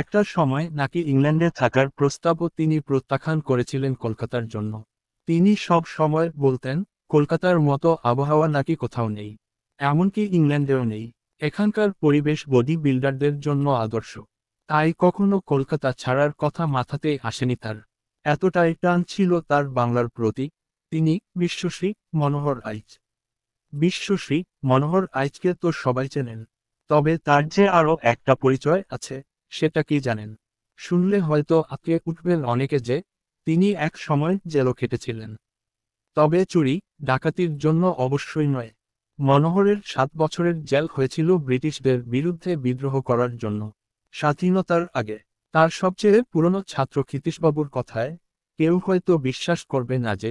একটা সময় নাকি ইংল্যান্ডে থাকার প্রস্তাবও তিনি প্রত্যাখ্যান করেছিলেন কলকাতার জন্য তিনি সব সময় বলতেন কলকাতার মতো আবহাওয়া নাকি কোথাও নেই এমনকি ইংল্যান্ডেও নেই এখানকার পরিবেশ বডি বিল্ডারদের জন্য আদর্শ তাই কখনো কলকাতা ছাড়ার কথা মাথাতে আসেনি তার এতটাই টান ছিল তার বাংলার প্রতি তিনি বিশ্বশ্রী মনোহর আইচ বিশ্বশ্রী মনোহর আইচকে তো সবাই চেনেন তবে তার যে আরও একটা পরিচয় আছে সেটা কি জানেন শুনলে হয়তো আঁকে উঠবেন অনেকে যে তিনি এক সময় জেলও খেটেছিলেন তবে চুরি ডাকাতির জন্য অবশ্যই নয় মনোহরের সাত বছরের জেল হয়েছিল ব্রিটিশদের বিরুদ্ধে বিদ্রোহ করার জন্য স্বাধীনতার আগে তার সবচেয়ে পুরনো ছাত্র ক্ষিতীশবাবুর কথায় কেউ হয়তো বিশ্বাস করবে না যে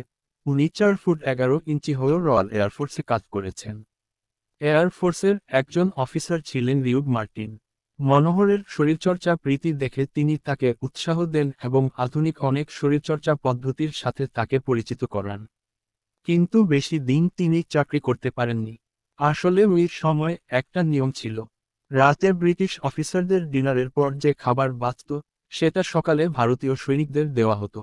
উনি চার ফুট এগারো ইঞ্চি হয়েও রয়্যাল এয়ারফোর্সে কাজ করেছেন এয়ারফোর্সের একজন অফিসার ছিলেন রিউগ মার্টিন মনোহরের শরীরচর্চা প্রীতি দেখে তিনি তাকে উৎসাহ দেন এবং আধুনিক অনেক শরীরচর্চা পদ্ধতির সাথে তাকে পরিচিত করান কিন্তু বেশি দিন তিনি চাকরি করতে পারেননি আসলে ওই সময় একটা নিয়ম ছিল রাতে ব্রিটিশ অফিসারদের ডিনারের পর যে খাবার বাঁচত সেটা সকালে ভারতীয় সৈনিকদের দেওয়া হতো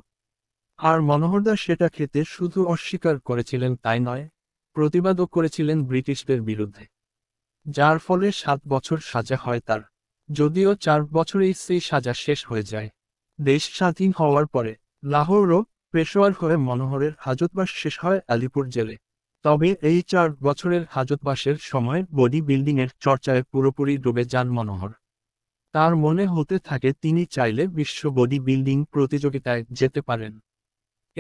আর মনোহরদা সেটা খেতে শুধু অস্বীকার করেছিলেন তাই নয় প্রতিবাদও করেছিলেন ব্রিটিশদের বিরুদ্ধে যার ফলে সাত বছর সাজা হয় তার যদিও চার বছরে সেই সাজা শেষ হয়ে যায় দেশ স্বাধীন হওয়ার পরে লাহোর ও পেশোয়ার হয়ে মনোহরের হাজতবাস শেষ হয় আলিপুর জেলে তবে এই চার বছরের হাজতবাসের সময় বডি বিল্ডিংয়ের চর্চায় পুরোপুরি ডুবে যান মনোহর তার মনে হতে থাকে তিনি চাইলে বিশ্ব বডি বিল্ডিং প্রতিযোগিতায় যেতে পারেন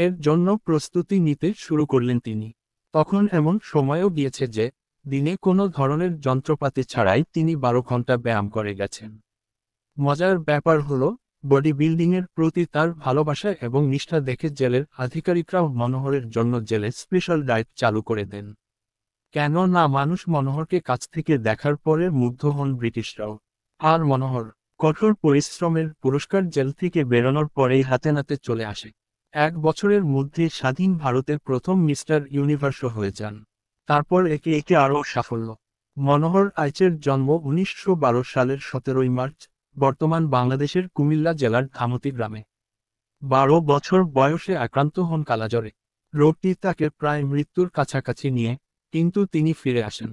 এর জন্য প্রস্তুতি নিতে শুরু করলেন তিনি তখন এমন সময়ও গিয়েছে যে দিনে কোনো ধরনের যন্ত্রপাতি ছাড়াই তিনি বারো ঘন্টা ব্যায়াম করে গেছেন মজার ব্যাপার হল বডি বিল্ডিংয়ের প্রতি তার ভালোবাসা এবং নিষ্ঠা দেখে জেলের আধিকারিকরা মনোহরের জন্য জেলে স্পেশাল ডায়েট চালু করে দেন কেন না মানুষ মনোহরকে কাছ থেকে দেখার পরে মুগ্ধ হন ব্রিটিশরাও আর মনোহর কঠোর পরিশ্রমের পুরস্কার জেল থেকে বেরোনোর পরেই হাতে নাতে চলে আসে এক বছরের মধ্যে স্বাধীন ভারতের প্রথম মিস্টার ইউনিভার্সও হয়ে যান তারপর একে একে আরও সাফল্য মনোহর আইচের জন্ম উনিশশো সালের সতেরোই মার্চ বর্তমান বাংলাদেশের কুমিল্লা জেলার ধামতি গ্রামে বারো বছর বয়সে আক্রান্ত হন কালাজরে রোগটি তাকে প্রায় মৃত্যুর কাছাকাছি নিয়ে কিন্তু তিনি ফিরে আসেন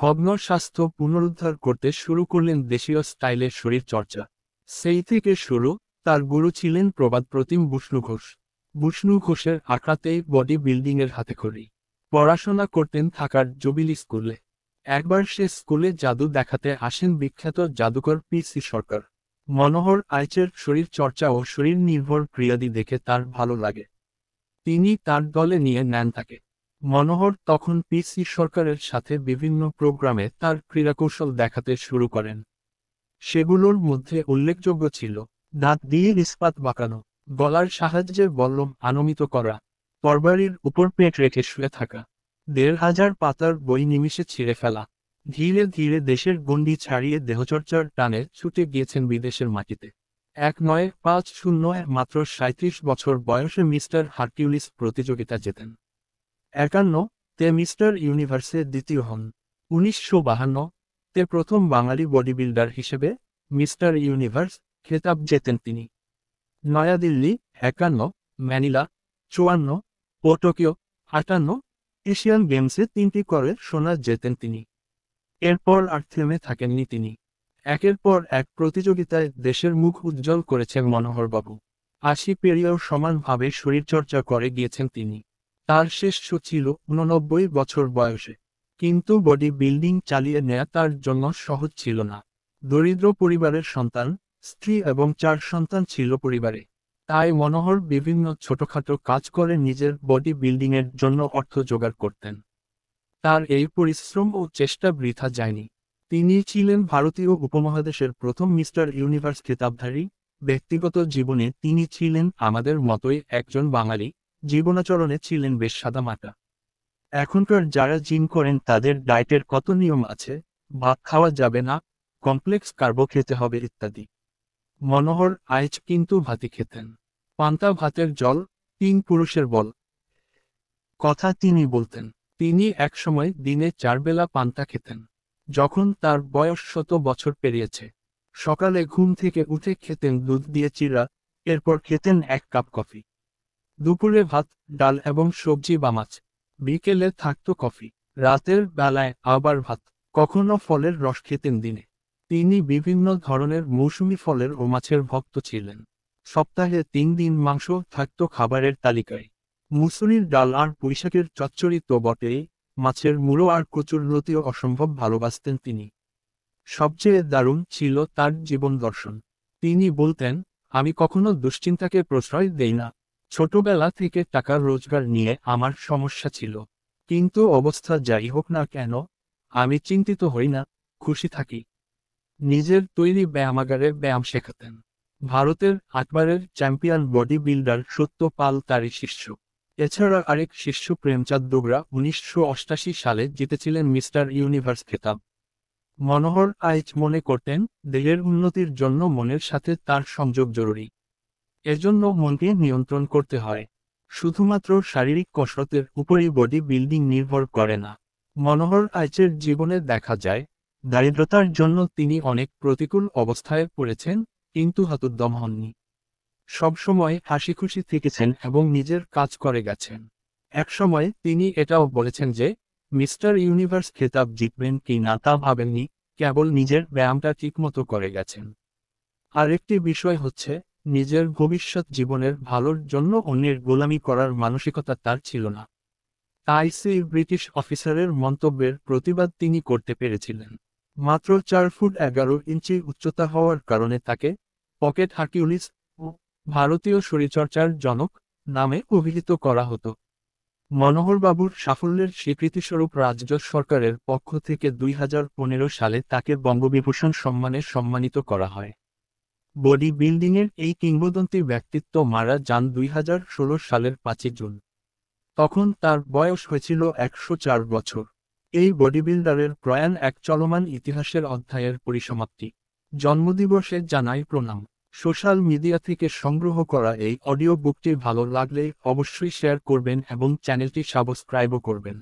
ভগ্ন স্বাস্থ্য পুনরুদ্ধার করতে শুরু করলেন দেশীয় স্টাইলের শরীর চর্চা সেই থেকে শুরু তার গুরু ছিলেন প্রবাদ প্রতিম বুষ্ণু ঘোষ বুষ্ণু ঘোষের আঁকড়াতেই বডি বিল্ডিংয়ের হাতে খড়ি পড়াশোনা করতেন থাকার জবিল স্কুলে একবার সে স্কুলে জাদু দেখাতে আসেন বিখ্যাত জাদুকর পি সি সরকার মনোহর আইচের শরীর চর্চা ও শরীর নির্ভর ক্রিয়াদি দেখে তার ভালো লাগে তিনি তার দলে নিয়ে নেন তাকে মনোহর তখন পিসি সরকারের সাথে বিভিন্ন প্রোগ্রামে তার ক্রীড়াকৌশল দেখাতে শুরু করেন সেগুলোর মধ্যে উল্লেখযোগ্য ছিল দাঁত দিয়ে ইস্পাত বাঁকানো গলার সাহায্যে বল্লম আনমিত করা তরবারির উপর পেট রেখে শুয়ে থাকা দেড় হাজার পাতার বই নিমিষে ছিঁড়ে ফেলা ধীরে ধীরে দেশের গণ্ডি ছাড়িয়ে দেহচর্চার টানে ছুটে গিয়েছেন বিদেশের মাটিতে এক নয় পাঁচ শূন্য মাত্র সাঁত্রিশ বছর বয়সে মিস্টার হার্কিউলিস প্রতিযোগিতা জেতেন একান্ন তে মিস্টার ইউনিভার্সে দ্বিতীয় হন উনিশশো বাহান্ন তে প্রথম বাঙালি বডি বিল্ডার হিসেবে মিস্টার ইউনিভার্স খেতাব জেতেন তিনি নয়াদিল্লি একান্ন ম্যানিলা চুয়ান্ন ও টোকিও আটান্ন এশিয়ান গেমসে তিনটি করে সোনা জেতেন তিনি এরপর আর থেমে থাকেননি তিনি একের পর এক প্রতিযোগিতায় দেশের মুখ উজ্জ্বল করেছেন মনোহরবাবু আশি পেরিয়েও সমানভাবে শরীরচর্চা করে গিয়েছেন তিনি তার শেষ ছিল উননব্বই বছর বয়সে কিন্তু বডি বিল্ডিং চালিয়ে নেয়া তার জন্য সহজ ছিল না দরিদ্র পরিবারের সন্তান স্ত্রী এবং চার সন্তান ছিল পরিবারে তাই মনোহর বিভিন্ন ছোটখাটো কাজ করে নিজের বডি বিল্ডিংয়ের জন্য অর্থ জোগাড় করতেন তার এই পরিশ্রম ও চেষ্টা বৃথা যায়নি তিনি ছিলেন ভারতীয় উপমহাদেশের প্রথম মিস্টার ইউনিভার্স খেতাবধারী ব্যক্তিগত জীবনে তিনি ছিলেন আমাদের মতোই একজন বাঙালি জীবনাচরণে ছিলেন বেশ সাদা মাটা এখনকার যারা জিম করেন তাদের ডায়েটের কত নিয়ম আছে ভাত খাওয়া যাবে না কমপ্লেক্স কার্বো খেতে হবে ইত্যাদি মনোহর আইচ কিন্তু ভাতি খেতেন পান্তা ভাতের জল তিন পুরুষের বল কথা তিনি বলতেন তিনি একসময় দিনে চারবেলা পান্তা খেতেন যখন তার বয়স শত বছর পেরিয়েছে সকালে ঘুম থেকে উঠে খেতেন দুধ দিয়ে চিরা এরপর খেতেন এক কাপ কফি দুপুরে ভাত ডাল এবং সবজি বা মাছ বিকেলে থাকত কফি রাতের বেলায় আবার ভাত কখনো ফলের রস খেতেন দিনে তিনি বিভিন্ন ধরনের মৌসুমি ফলের ও মাছের ভক্ত ছিলেন সপ্তাহে তিন দিন মাংস থাকত খাবারের তালিকায় মুসুরির ডাল আর বৈশাখের চচ্চরিত তো বটেই মাছের মূল আর কচুর নতিও অসম্ভব ভালোবাসতেন তিনি সবচেয়ে দারুণ ছিল তার জীবন দর্শন তিনি বলতেন আমি কখনো দুশ্চিন্তাকে প্রশ্রয় দেই না ছোটবেলা থেকে টাকা রোজগার নিয়ে আমার সমস্যা ছিল কিন্তু অবস্থা যাই হোক না কেন আমি চিন্তিত হই না খুশি থাকি নিজের তৈরি ব্যায়ামাগারে ব্যায়াম শেখাতেন ভারতের আটবারের চ্যাম্পিয়ন বডি বিল্ডার সত্য পাল তারই শিষ্য এছাড়া আরেক শিষ্য প্রেমচাঁদ ডোগরা উনিশশো সালে জিতেছিলেন মিস্টার ইউনিভার্স খেতাব মনোহর আইচ মনে করতেন দেহের উন্নতির জন্য মনের সাথে তার সংযোগ জরুরি এজন্য মনকে নিয়ন্ত্রণ করতে হয় শুধুমাত্র শারীরিক কসরতের উপরই বডি বিল্ডিং নির্ভর করে না মনোহর আইচের জীবনে দেখা যায় দারিদ্রতার জন্য তিনি অনেক প্রতিকূল অবস্থায় পড়েছেন কিন্তু হাতুদ্দম হননি সবসময় হাসি খুশি থেকেছেন এবং নিজের কাজ করে গেছেন একসময় তিনি এটাও বলেছেন যে মিস্টার ইউনিভার্স খেতাব জিতবেন কি না তা ভাবেননি কেবল নিজের ব্যায়ামটা ঠিকমতো করে গেছেন আরেকটি বিষয় হচ্ছে নিজের ভবিষ্যৎ জীবনের ভালোর জন্য অন্যের গোলামি করার মানসিকতা তার ছিল না তাই সেই ব্রিটিশ অফিসারের মন্তব্যের প্রতিবাদ তিনি করতে পেরেছিলেন মাত্র চার ফুট এগারো ইঞ্চি উচ্চতা হওয়ার কারণে তাকে পকেট হার্কিউলিস ভারতীয় শরীরচর্চার জনক নামে অভিহিত করা হতো মনোহরবাবুর সাফল্যের স্বীকৃতিস্বরূপ রাজ্য সরকারের পক্ষ থেকে দুই হাজার পনেরো সালে তাকে বঙ্গবিভূষণ সম্মানে সম্মানিত করা হয় বডি বিল্ডিংয়ের এই কিংবদন্তি ব্যক্তিত্ব মারা যান দুই সালের পাঁচই জুন তখন তার বয়স হয়েছিল একশো বছর এই বডিবিল্ডারের প্রয়াণ এক চলমান ইতিহাসের অধ্যায়ের পরিসমাপ্তি জন্মদিবসে জানাই প্রণাম সোশ্যাল মিডিয়া থেকে সংগ্রহ করা এই অডিও বুকটি ভালো লাগলে অবশ্যই শেয়ার করবেন এবং চ্যানেলটি সাবস্ক্রাইবও করবেন